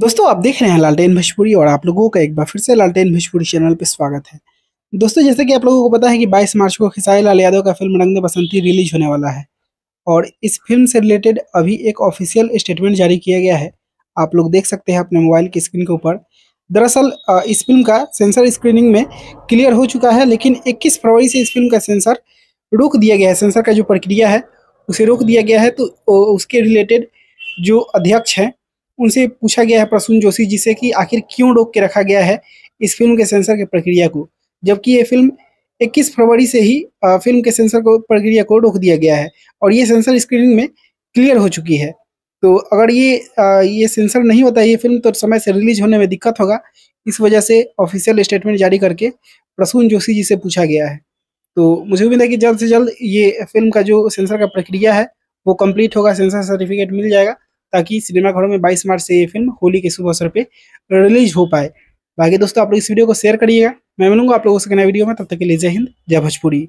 दोस्तों आप देख रहे हैं लालटेन भोजपुरी और आप लोगों का एक बार फिर से लालटेन भोजपुरी चैनल पर स्वागत है दोस्तों जैसे कि आप लोगों को पता है कि 22 मार्च को खिसाई लाल यादव का फिल्म रंग बसंती रिलीज होने वाला है और इस फिल्म से रिलेटेड अभी एक ऑफिशियल स्टेटमेंट जारी किया गया है आप लोग देख सकते हैं अपने मोबाइल की स्क्रीन के ऊपर दरअसल इस फिल्म का सेंसर स्क्रीनिंग में क्लियर हो चुका है लेकिन इक्कीस फरवरी से इस फिल्म का सेंसर रोक दिया गया है सेंसर का जो प्रक्रिया है उसे रोक दिया गया है तो उसके रिलेटेड जो अध्यक्ष हैं उनसे पूछा गया है प्रसून जोशी जी से कि आखिर क्यों रोक के रखा गया है इस फिल्म के सेंसर की प्रक्रिया को जबकि ये फिल्म 21 फरवरी से ही फिल्म के सेंसर को प्रक्रिया को रोक दिया गया है और ये सेंसर स्क्रीनिंग में क्लियर हो चुकी है तो अगर ये ये सेंसर नहीं होता ये फिल्म तो समय से रिलीज होने में दिक्कत होगा इस वजह से ऑफिशियल स्टेटमेंट जारी करके प्रसून जोशी जी से पूछा गया है तो मुझे उम्मीद है कि जल्द से जल्द ये फिल्म का जो सेंसर का प्रक्रिया है वो कंप्लीट होगा सेंसर सर्टिफिकेट मिल जाएगा ताकि सिनेमाघरों में बाईस मार्च से ये फिल्म होली के शुभ अवसर पर रिलीज हो पाए बाकी दोस्तों आप लोग इस वीडियो को शेयर करिएगा मैं मिलूंगा आप लोगों से नए वीडियो में तब तक के लिए जय हिंद जय भोजपुरी